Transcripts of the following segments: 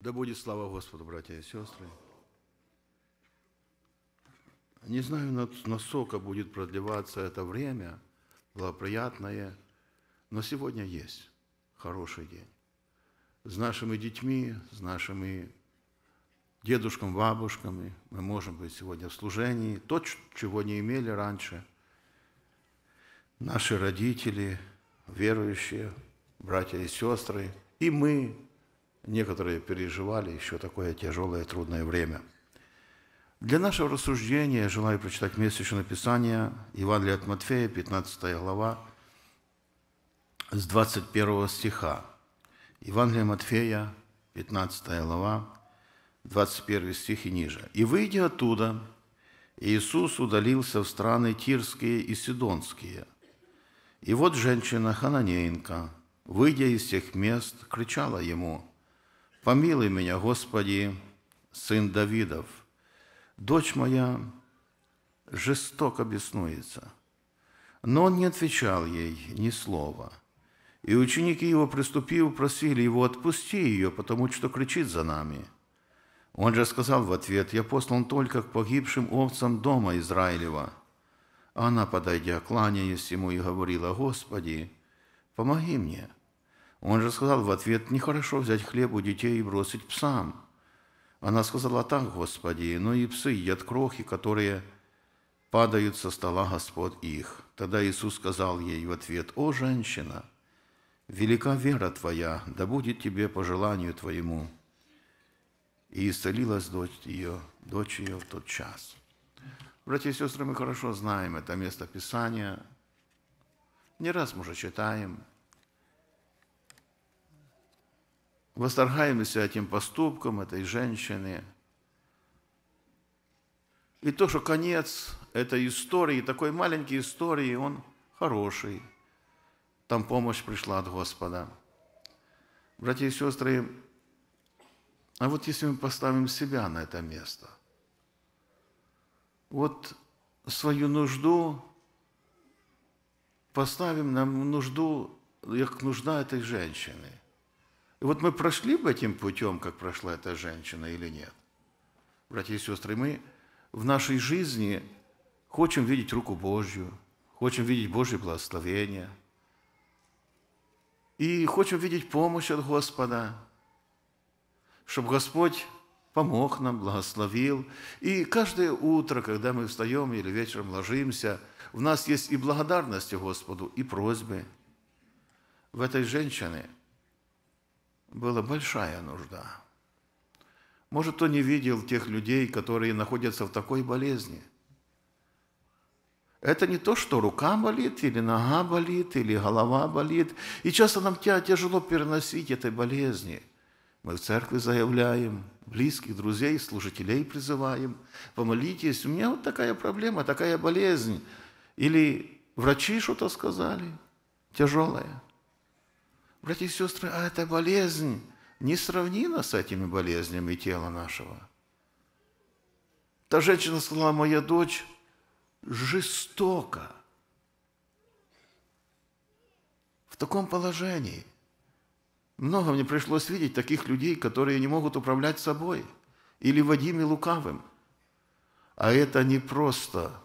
Да будет слава Господу, братья и сестры. Не знаю, насколько будет продлеваться это время, благоприятное, но сегодня есть хороший день. С нашими детьми, с нашими дедушками, бабушками мы можем быть сегодня в служении. То, чего не имели раньше, наши родители, верующие, братья и сестры, и мы – Некоторые переживали еще такое тяжелое, трудное время. Для нашего рассуждения желаю прочитать вместе еще написание Евангелие от Матфея, 15 глава, с 21 стиха. Евангелие Матфея, 15 глава, 21 стих и ниже. «И выйдя оттуда, Иисус удалился в страны Тирские и Сидонские. И вот женщина Хананеенко, выйдя из тех мест, кричала ему – Помилуй меня, Господи, сын Давидов. Дочь моя жестоко беснуется. Но он не отвечал ей ни слова. И ученики его, приступив, просили его, отпусти ее, потому что кричит за нами. Он же сказал в ответ, я послан только к погибшим овцам дома Израилева. Она, подойдя, кланяясь ему, и говорила, Господи, помоги мне. Он же сказал в ответ, нехорошо взять хлеб у детей и бросить псам. Она сказала так, Господи, но ну и псы едят крохи, которые падают со стола Господ их. Тогда Иисус сказал ей в ответ, «О, женщина, велика вера твоя, да будет тебе по желанию твоему». И исцелилась дочь ее, дочь ее в тот час. Братья и сестры, мы хорошо знаем это место Писания. Не раз мы уже читаем – восторгаемся этим поступком этой женщины. И то, что конец этой истории, такой маленькой истории, он хороший. Там помощь пришла от Господа. Братья и сестры, а вот если мы поставим себя на это место, вот свою нужду поставим нам нужду, как нужда этой женщины – и вот мы прошли бы этим путем, как прошла эта женщина, или нет? Братья и сестры, мы в нашей жизни хочем видеть руку Божью, хочем видеть Божье благословение, и хотим видеть помощь от Господа, чтобы Господь помог нам, благословил. И каждое утро, когда мы встаем или вечером ложимся, у нас есть и благодарность Господу, и просьбы. В этой женщине – была большая нужда. Может, кто не видел тех людей, которые находятся в такой болезни. Это не то, что рука болит, или нога болит, или голова болит. И часто нам тяжело переносить этой болезни. Мы в церкви заявляем, близких друзей, служителей призываем. Помолитесь, у меня вот такая проблема, такая болезнь. Или врачи что-то сказали, тяжелая. Братья и сестры, а эта болезнь не сравнима с этими болезнями тела нашего. Та женщина сказала, моя дочь жестоко. В таком положении. Много мне пришлось видеть таких людей, которые не могут управлять собой или Вадиме Лукавым. А это не просто,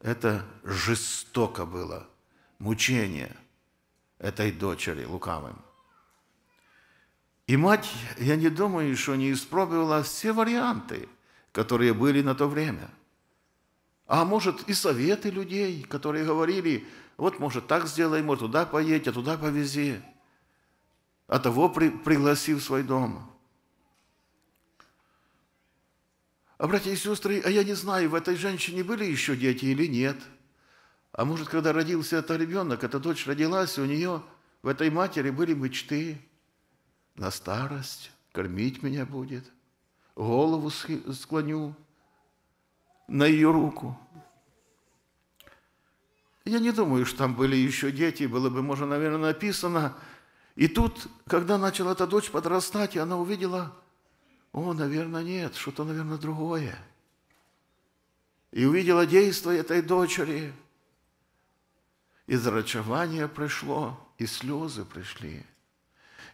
это жестоко было, мучение – этой дочери лукавым. И мать, я не думаю, что не испробовала все варианты, которые были на то время. А может, и советы людей, которые говорили, вот, может, так сделай, может, туда поедь, а туда повези. А того при, пригласи в свой дом. А, братья и сестры, а я не знаю, в этой женщине были еще дети или нет – а может, когда родился этот ребенок, эта дочь родилась, у нее в этой матери были мечты на старость, кормить меня будет, голову склоню на ее руку. Я не думаю, что там были еще дети, было бы, можно, наверное, написано. И тут, когда начала эта дочь подрастать, и она увидела, о, наверное, нет, что-то, наверное, другое. И увидела действие этой дочери – і зрачування прийшло, і сльози прийшли.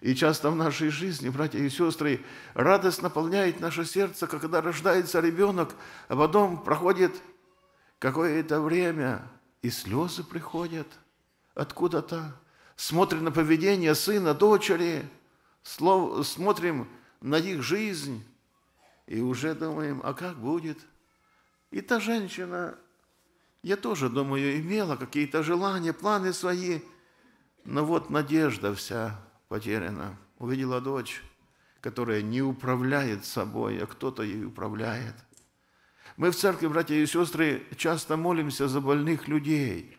И часто в нашей жизни, братья и сестры, радость наполняет наше сердце, когда рождается ребенок, а потом проходит какое-то время, и слезы приходят откуда-то. Смотрим на поведение сына, дочери, слов, смотрим на их жизнь, и уже думаем, а как будет? И та женщина я тоже, думаю, имела какие-то желания, планы свои. Но вот надежда вся потеряна. Увидела дочь, которая не управляет собой, а кто-то ей управляет. Мы в церкви, братья и сестры, часто молимся за больных людей.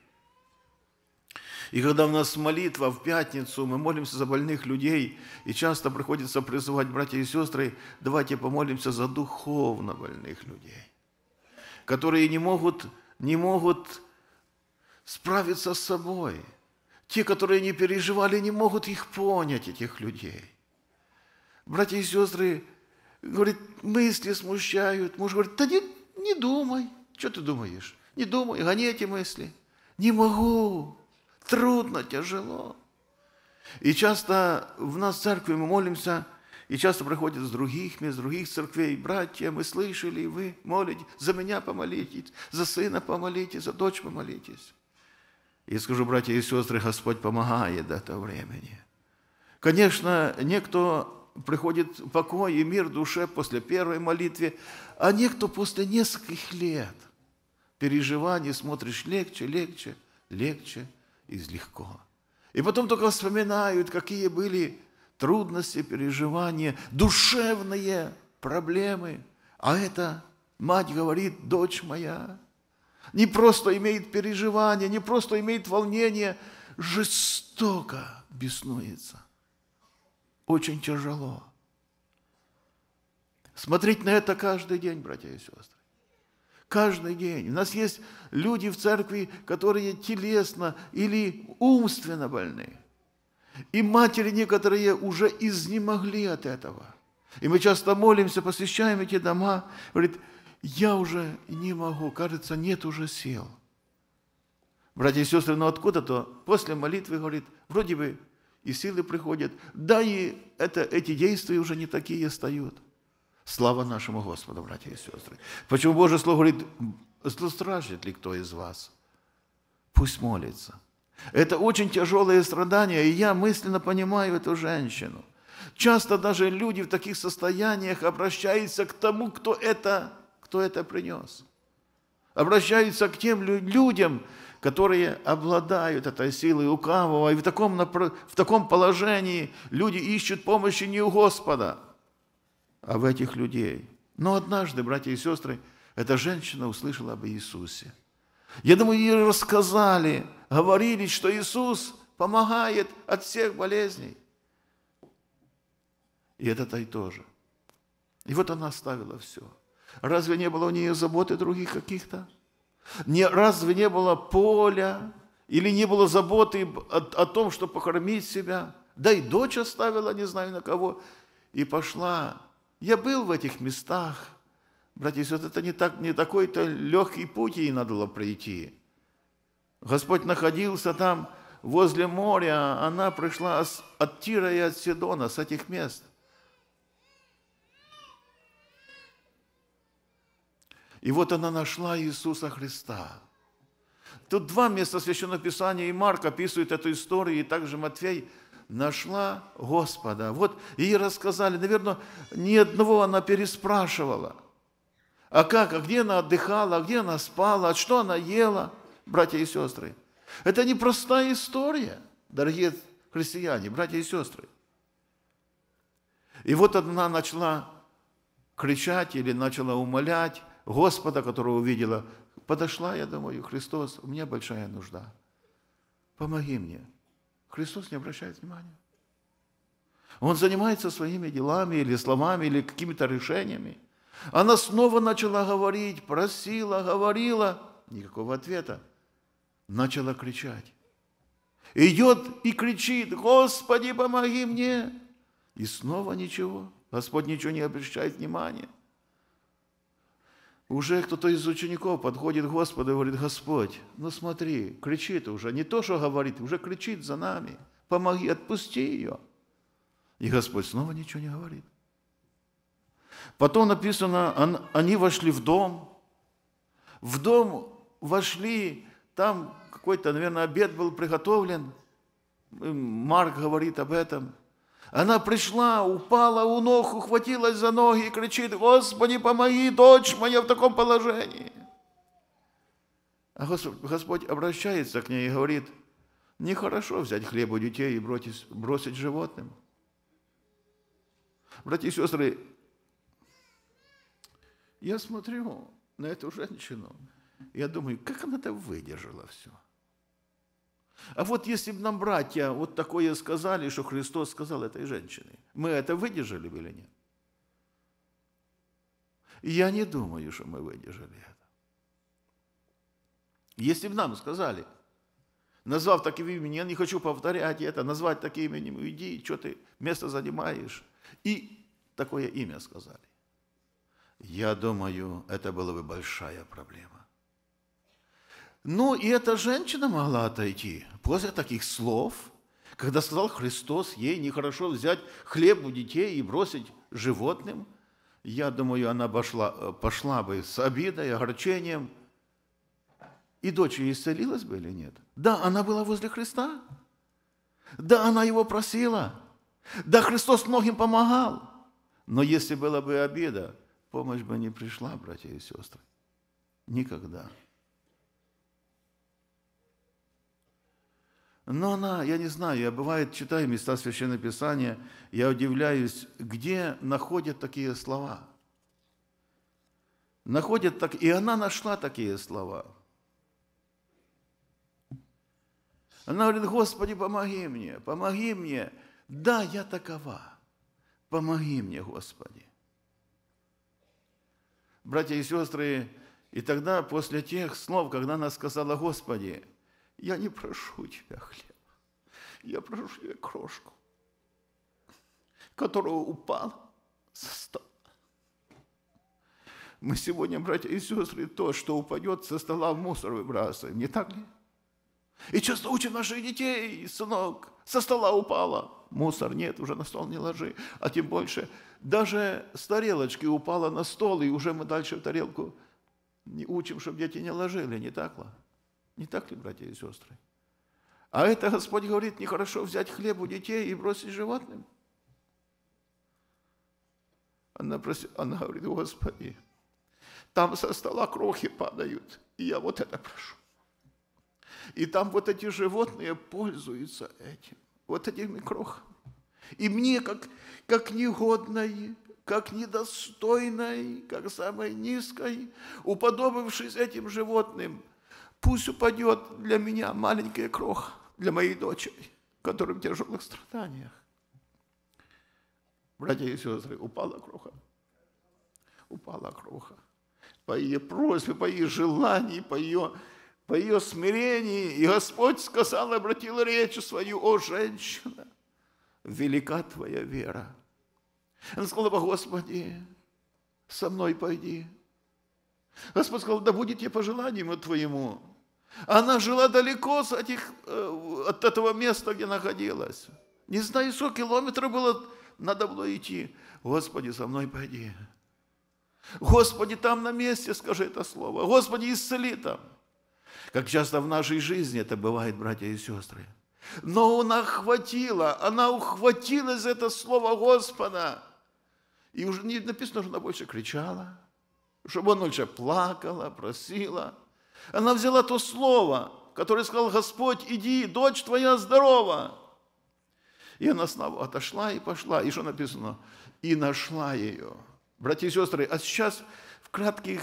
И когда у нас молитва в пятницу, мы молимся за больных людей, и часто приходится призывать братья и сестры, давайте помолимся за духовно больных людей, которые не могут не могут справиться с собой. Те, которые не переживали, не могут их понять, этих людей. Братья и сестры, говорит, мысли смущают. Муж говорит, да не, не думай. Что ты думаешь? Не думай, гони эти мысли. Не могу. Трудно, тяжело. И часто в нас в церкви мы молимся – и часто приходят с других мест, с других церквей. Братья, мы слышали, и вы молите, за меня помолитесь, за сына помолитесь, за дочь помолитесь. И скажу, братья и сестры, Господь помогает до этого времени. Конечно, некто приходит в покой и мир в душе после первой молитвы, а некто после нескольких лет переживаний смотришь легче, легче, легче и легко. И потом только вспоминают, какие были трудности, переживания, душевные проблемы. А это мать говорит, дочь моя, не просто имеет переживания, не просто имеет волнение, жестоко беснуется. Очень тяжело. Смотреть на это каждый день, братья и сестры. Каждый день. У нас есть люди в церкви, которые телесно или умственно больны. И матери некоторые уже изнемогли от этого. И мы часто молимся, посвящаем эти дома. Говорит, я уже не могу, кажется, нет уже сил. Братья и сестры, но ну откуда-то после молитвы, говорит, вроде бы и силы приходят, да и это, эти действия уже не такие стают. Слава нашему Господу, братья и сестры. Почему Божье Слово говорит, злостражит ли кто из вас? Пусть молится. Это очень тяжелые страдания, и я мысленно понимаю эту женщину. Часто даже люди в таких состояниях обращаются к тому, кто это, кто это принес. Обращаются к тем людям, которые обладают этой силой лукавого. И в таком, в таком положении люди ищут помощи не у Господа, а в этих людей. Но однажды, братья и сестры, эта женщина услышала об Иисусе. Я думаю, ей рассказали говорили, что Иисус помогает от всех болезней. И это той тоже. И вот она оставила все. Разве не было у нее заботы других каких-то? Не, разве не было поля? Или не было заботы о, о том, что покормить себя? Да и дочь оставила, не знаю на кого, и пошла. Я был в этих местах. Братья, вот это не, так, не такой-то легкий путь ей надо было пройти. Господь находился там, возле моря, она пришла от Тира и от Сидона, с этих мест. И вот она нашла Иисуса Христа. Тут два места Священного Писания, и Марк описывает эту историю, и также Матфей нашла Господа. Вот ей рассказали, наверное, ни одного она переспрашивала. А как, а где она отдыхала, а где она спала, а что она ела – братья и сестры. Это непростая история, дорогие христиане, братья и сестры. И вот одна начала кричать или начала умолять Господа, которого увидела. Подошла, я домой, Христос, у меня большая нужда. Помоги мне. Христос не обращает внимания. Он занимается своими делами или словами, или какими-то решениями. Она снова начала говорить, просила, говорила. Никакого ответа начала кричать. Идет и кричит, Господи, помоги мне. И снова ничего. Господь ничего не обращает внимания. Уже кто-то из учеников подходит к Господу и говорит, Господь, ну смотри, кричит уже, не то, что говорит, уже кричит за нами, помоги, отпусти ее. И Господь снова ничего не говорит. Потом написано, они вошли в дом, в дом вошли там какой-то, наверное, обед был приготовлен. Марк говорит об этом. Она пришла, упала у ног, ухватилась за ноги и кричит, «Господи, помоги, дочь моя в таком положении!» А Господь обращается к ней и говорит, «Нехорошо взять хлеб у детей и бросить животным». Братья и сестры, я смотрю на эту женщину – я думаю, как она это выдержала все? А вот если бы нам братья вот такое сказали, что Христос сказал этой женщине, мы это выдержали бы или нет? Я не думаю, что мы выдержали это. Если бы нам сказали, назвав таким именем, я не хочу повторять это, назвать таким именем, иди, что ты место занимаешь. И такое имя сказали. Я думаю, это была бы большая проблема. Ну, и эта женщина могла отойти после таких слов, когда сказал Христос, ей нехорошо взять хлеб у детей и бросить животным. Я думаю, она пошла, э, пошла бы с обидой, огорчением. И дочь ее исцелилась бы или нет? Да, она была возле Христа. Да, она его просила. Да, Христос многим помогал. Но если была бы обида, помощь бы не пришла, братья и сестры. Никогда. Но она, я не знаю, я бывает читаю места Священного Писания, я удивляюсь, где находят такие слова. Находят так, и она нашла такие слова. Она говорит, Господи, помоги мне, помоги мне. Да, я такова. Помоги мне, Господи. Братья и сестры, и тогда после тех слов, когда она сказала, Господи, я не прошу у тебя хлеба, я прошу тебе крошку, которая упала со стола. Мы сегодня, братья и сестры, то, что упадет со стола в мусор выбрасываем, не так ли? И часто учим наших детей, сынок, со стола упала. Мусор нет, уже на стол не ложи. А тем больше, даже с тарелочки упала на стол, и уже мы дальше в тарелку не учим, чтобы дети не ложили, не так ли? Не так ли, братья и сестры? А это, Господь говорит, нехорошо взять хлеб у детей и бросить животным. Она, проси, она говорит, Господи, там со стола крохи падают, и я вот это прошу. И там вот эти животные пользуются этим, вот этими крохами. И мне, как, как негодной, как недостойной, как самой низкой, уподобившись этим животным – Пусть упадет для меня маленькая кроха, для моей дочери, которая в тяжелых страданиях. Братья и сестры, упала кроха. Упала кроха. По ее просьбе, по ее желанию, по ее, по ее смирению. И Господь сказал, обратил речь свою, о женщина, велика твоя вера. Она сказала, Господи, со мной пойди. Господь сказал, да будет тебе по желанию твоему. Она жила далеко от, этих, э, от этого места, где находилась. Не знаю, сколько километров было, надо было идти. Господи, со мной пойди. Господи, там на месте скажи это слово. Господи, исцели там. Как часто в нашей жизни это бывает, братья и сестры. Но она хватила, она ухватилась за это слово Господа. И уже не написано, что она больше кричала, чтобы она больше плакала, просила – она взяла то слово, которое сказал Господь, иди, дочь твоя здорова. И она снова отошла и пошла. И что написано? И нашла ее. Братья и сестры, а сейчас в кратких,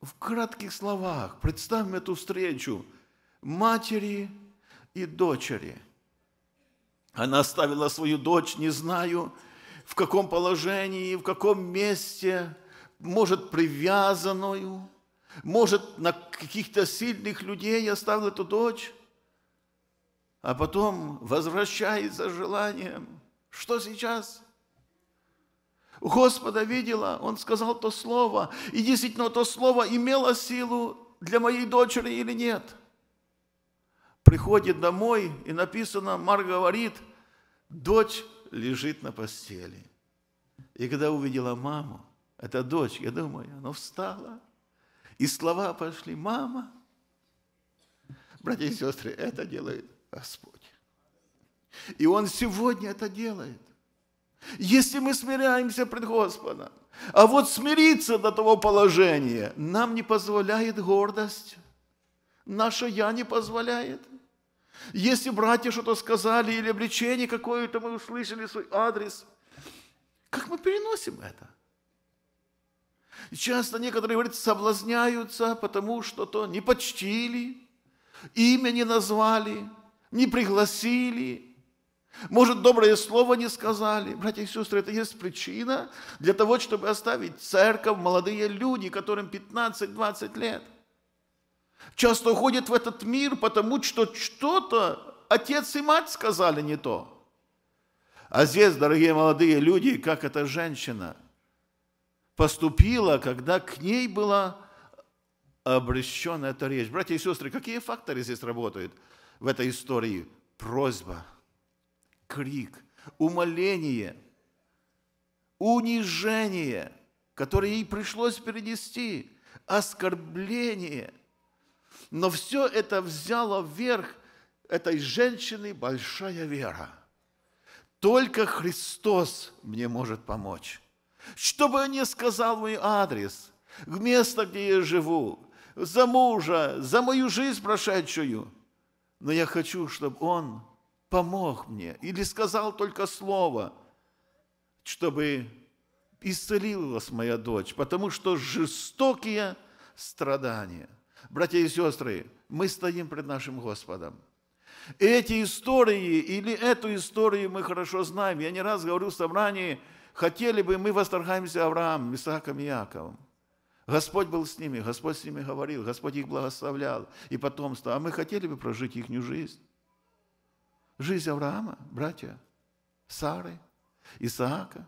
в кратких словах представим эту встречу матери и дочери. Она оставила свою дочь, не знаю, в каком положении, в каком месте, может, привязанную – может, на каких-то сильных людей я оставил эту дочь, а потом возвращается желанием. Что сейчас? Господа видела, он сказал то слово, и действительно то слово имело силу для моей дочери или нет. Приходит домой, и написано, Марк говорит, дочь лежит на постели. И когда увидела маму, это дочь, я думаю, она «Ну, встала – и слова пошли, мама, братья и сестры, это делает Господь. И Он сегодня это делает. Если мы смиряемся пред Господом, а вот смириться до того положения нам не позволяет гордость. Наше «я» не позволяет. Если братья что-то сказали или обличение какое-то мы услышали, свой адрес, как мы переносим это – и часто некоторые, говорят, соблазняются, потому что то не почтили, имя не назвали, не пригласили, может, доброе слово не сказали. Братья и сестры, это есть причина для того, чтобы оставить церковь, молодые люди, которым 15-20 лет. Часто уходят в этот мир, потому что что-то отец и мать сказали не то. А здесь, дорогие молодые люди, как эта женщина – поступила, когда к ней была обращена эта речь. Братья и сестры, какие факторы здесь работают в этой истории? Просьба, крик, умоление, унижение, которое ей пришлось перенести, оскорбление. Но все это взяло вверх этой женщины большая вера. Только Христос мне может помочь. Что бы он ни сказал мой адрес, в место, где я живу, за мужа, за мою жизнь прошедшую. Но я хочу, чтобы он помог мне или сказал только слово, чтобы исцелилась моя дочь, потому что жестокие страдания. Братья и сестры, мы стоим пред нашим Господом. Эти истории или эту историю мы хорошо знаем. Я не раз говорю в собрании – хотели бы мы восторгаемся Авраамом, Исааком и Яковом. Господь был с ними, Господь с ними говорил, Господь их благословлял и потомство. А мы хотели бы прожить их жизнь. Жизнь Авраама, братья, Сары, Исаака,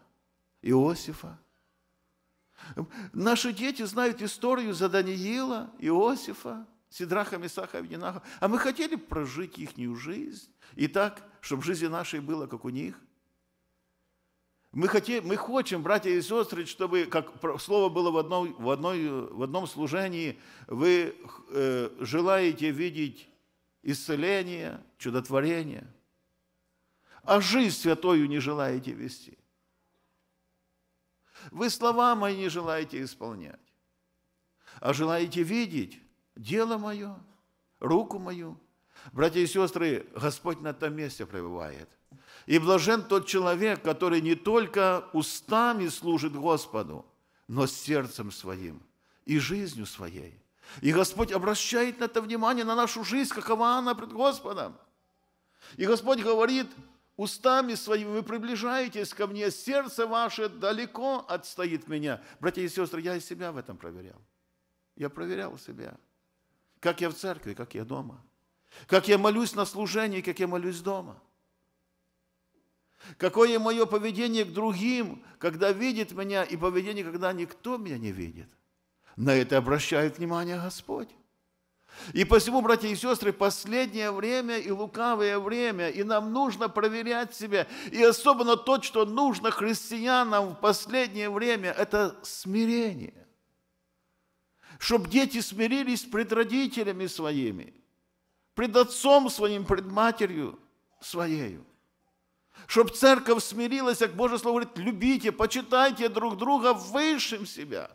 Иосифа. Наши дети знают историю за Даниила, Иосифа, Сидраха, Месаха, Авдинаха. А мы хотели прожить их жизнь и так, чтобы жизнь нашей была, как у них – мы, хотим, мы хотим, братья и сестры, чтобы, как слово было в, одном, в, одной, в одном служении, вы э, желаете видеть исцеление, чудотворение, а жизнь святую не желаете вести. Вы слова мои не желаете исполнять, а желаете видеть дело мое, руку мою, Братья и сестры, Господь на том месте пребывает. И блажен тот человек, который не только устами служит Господу, но сердцем своим и жизнью своей. И Господь обращает на это внимание, на нашу жизнь, какова она пред Господом. И Господь говорит, устами своими вы приближаетесь ко мне, сердце ваше далеко отстоит меня. Братья и сестры, я и себя в этом проверял. Я проверял себя. Как я в церкви, как я дома – как я молюсь на служении, как я молюсь дома. Какое мое поведение к другим, когда видит меня, и поведение, когда никто меня не видит. На это обращает внимание Господь. И посему, братья и сестры, последнее время и лукавое время, и нам нужно проверять себя. И особенно то, что нужно христианам в последнее время, это смирение. Чтобы дети смирились пред родителями своими – пред отцом своим, пред матерью своею. Чтоб церковь смирилась, как Божье Слово говорит, любите, почитайте друг друга высшим себя.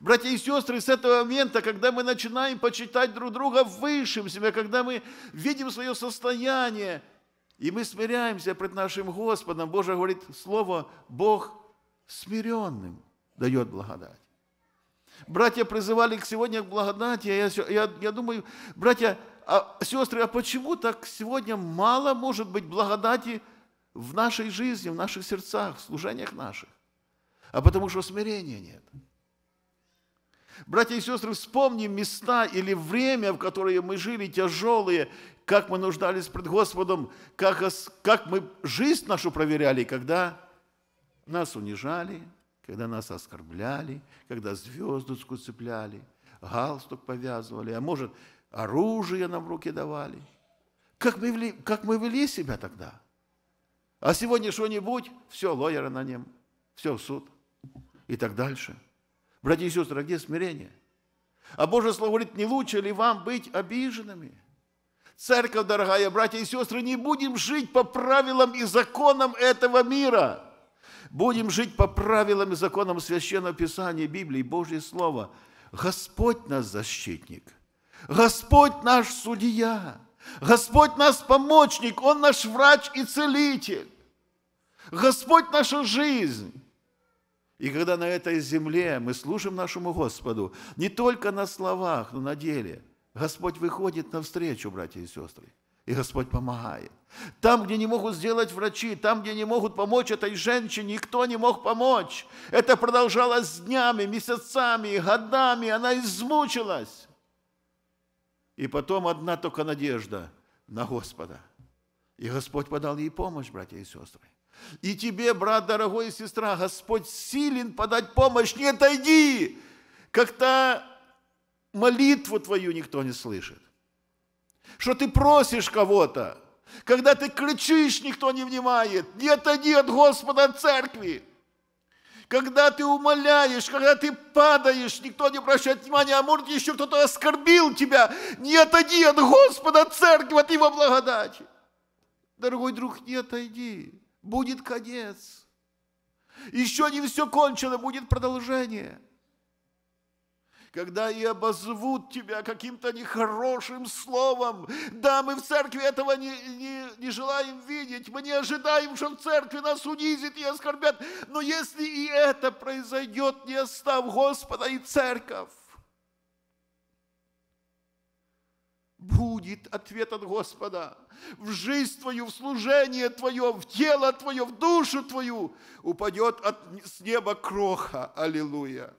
Братья и сестры, с этого момента, когда мы начинаем почитать друг друга высшим себя, когда мы видим свое состояние, и мы смиряемся пред нашим Господом, Боже говорит слово, Бог смиренным дает благодать. Братья призывали к сегодня к благодати, я, я, я думаю, братья, а, сестры, а почему так сегодня мало может быть благодати в нашей жизни, в наших сердцах, в служениях наших? А потому что смирения нет. Братья и сестры, вспомним места или время, в которые мы жили, тяжелые, как мы нуждались пред Господом, как, как мы жизнь нашу проверяли, когда нас унижали, когда нас оскорбляли, когда звездочку цепляли, галстук повязывали, а может, оружие нам в руки давали. Как мы, вели, как мы вели себя тогда? А сегодня что-нибудь, все, лоера на нем, все, в суд и так дальше. Братья и сестры, а где смирение? А Божье Слово говорит, не лучше ли вам быть обиженными? Церковь, дорогая, братья и сестры, не будем жить по правилам и законам этого мира. Будем жить по правилам и законам Священного Писания, Библии, Божье Слова. Господь нас защитник. Господь наш судья, Господь наш помощник, Он наш врач и целитель. Господь наша жизнь. И когда на этой земле мы служим нашему Господу, не только на словах, но на деле, Господь выходит навстречу, братья и сестры, и Господь помогает. Там, где не могут сделать врачи, там, где не могут помочь этой женщине, никто не мог помочь. Это продолжалось днями, месяцами, годами, она измучилась. И потом одна только надежда на Господа. И Господь подал ей помощь, братья и сестры. И тебе, брат, дорогой и сестра, Господь силен подать помощь. Не отойди, как-то молитву твою никто не слышит. Что ты просишь кого-то, когда ты кричишь, никто не внимает. Не отойди от Господа, от церкви когда ты умоляешь, когда ты падаешь, никто не обращает внимания, а может еще кто-то оскорбил тебя, не отойди от Господа церкви, от Его благодати. Дорогой друг, не отойди, будет конец. Еще не все кончено, будет продолжение когда и обозвут тебя каким-то нехорошим словом. Да, мы в церкви этого не, не, не желаем видеть, мы не ожидаем, что в церкви нас унизит и оскорбят. Но если и это произойдет, не остав Господа и церковь, будет ответ от Господа. В жизнь твою, в служение твое, в тело твое, в душу твою упадет от, с неба кроха. Аллилуйя!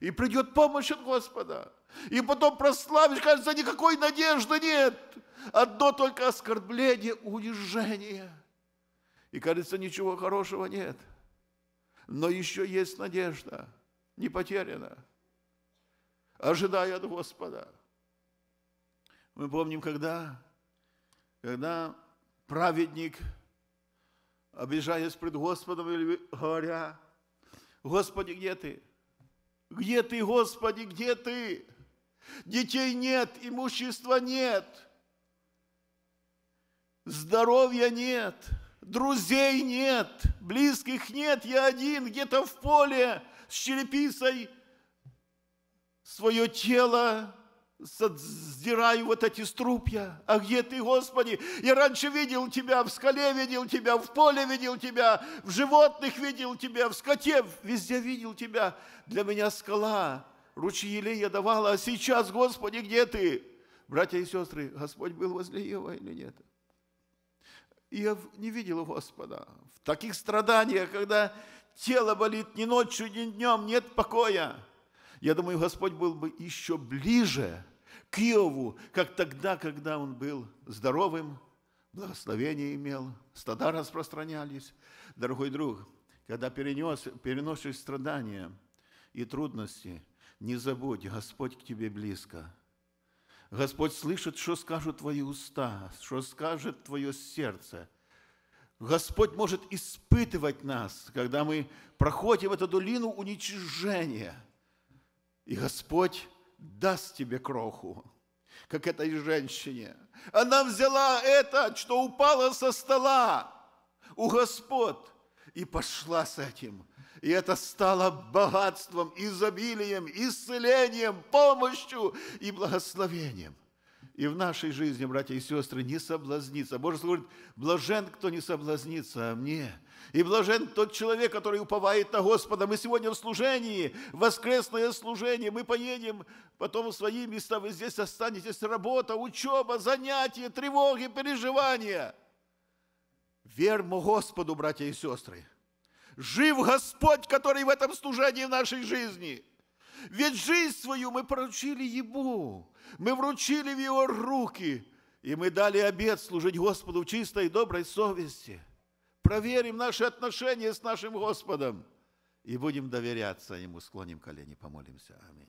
И придет помощь от Господа. И потом прославишь, кажется, никакой надежды нет. Одно только оскорбление, унижение. И, кажется, ничего хорошего нет. Но еще есть надежда, не потеряна, ожидая от Господа. Мы помним, когда, когда праведник, обижаясь пред Господом или говоря, «Господи, где ты?» Где ты, Господи, где ты? Детей нет, имущества нет, здоровья нет, друзей нет, близких нет, я один где-то в поле с черепицей свое тело сдираю вот эти струпья. А где ты, Господи? Я раньше видел Тебя, в скале видел Тебя, в поле видел Тебя, в животных видел Тебя, в скоте, везде видел Тебя. Для меня скала, ручьи Лея давала, а сейчас, Господи, где Ты? Братья и сестры, Господь был возле Ева или нет? Я не видел Господа в таких страданиях, когда тело болит ни ночью, ни днем, нет покоя. Я думаю, Господь был бы еще ближе – Киеву, как тогда, когда он был здоровым, благословение имел, стада распространялись. Дорогой друг, когда перенес, переносишь страдания и трудности, не забудь, Господь к тебе близко. Господь слышит, что скажут твои уста, что скажет твое сердце. Господь может испытывать нас, когда мы проходим эту долину уничижения. И Господь даст тебе кроху, как этой женщине. Она взяла это, что упало со стола у господ, и пошла с этим. И это стало богатством, изобилием, исцелением, помощью и благословением и в нашей жизни, братья и сестры, не соблазниться. Боже говорит, блажен, кто не соблазнится о мне. И блажен тот человек, который уповает на Господа. Мы сегодня в служении, воскресное служение. Мы поедем потом в свои места. Вы здесь останетесь. Работа, учеба, занятия, тревоги, переживания. Вермо Господу, братья и сестры. Жив Господь, который в этом служении в нашей жизни – ведь жизнь свою мы поручили Ему, мы вручили в Его руки, и мы дали обед служить Господу в чистой и доброй совести. Проверим наши отношения с нашим Господом и будем доверяться Ему, склоним колени, помолимся. Аминь.